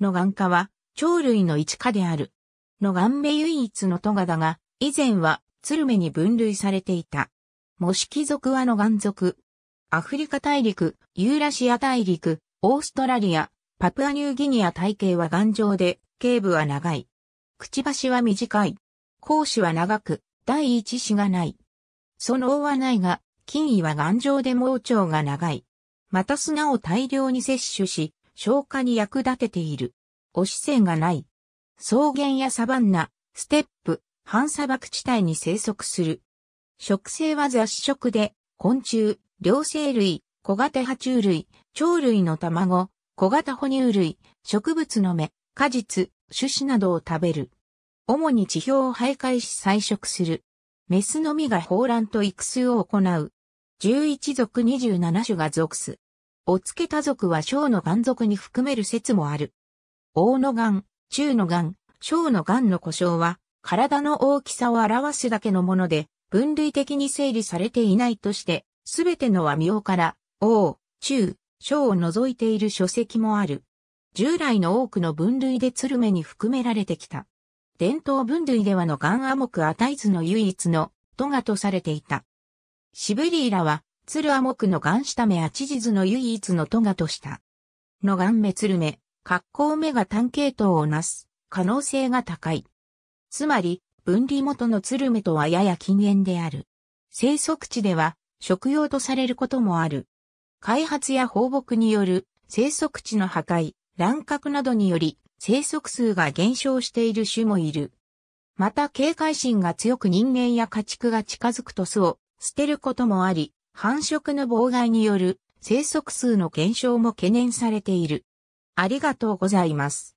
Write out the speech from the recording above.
の眼科は、鳥類の一科である。の眼目唯一のトガだが、以前は、ツルメに分類されていた。モシキ族はの眼族。アフリカ大陸、ユーラシア大陸、オーストラリア、パプアニューギニア体型は頑丈で、頸部は長い。くちばしは短い。甲子は長く、第一子がない。その尾はないが、筋位は頑丈で盲腸が長い。また砂を大量に摂取し、消化に役立てている。おし線がない。草原やサバンナ、ステップ、半砂漠地帯に生息する。食性は雑食で、昆虫、両生類、小型爬虫類、鳥類の卵、小型哺乳類、植物の芽、果実、種子などを食べる。主に地表を徘徊し採食する。メスのみが放卵と育種を行う。11属27種が属す。おつけた族は小の岩族に含める説もある。大の岩、中の岩、小の岩の故障は、体の大きさを表すだけのもので、分類的に整理されていないとして、すべての和名から、王、中、小を除いている書籍もある。従来の多くの分類で鶴目に含められてきた。伝統分類ではの岩亜目アタイズの唯一の、とがとされていた。シブリーラは、鶴ア木の岩下目ア地図の唯一のトがとした。の岩目鶴目、格好目が単系統をなす、可能性が高い。つまり、分離元の鶴目とはやや禁煙である。生息地では、食用とされることもある。開発や放牧による生息地の破壊、乱獲などにより生息数が減少している種もいる。また警戒心が強く人間や家畜が近づくと巣を捨てることもあり、繁殖の妨害による生息数の減少も懸念されている。ありがとうございます。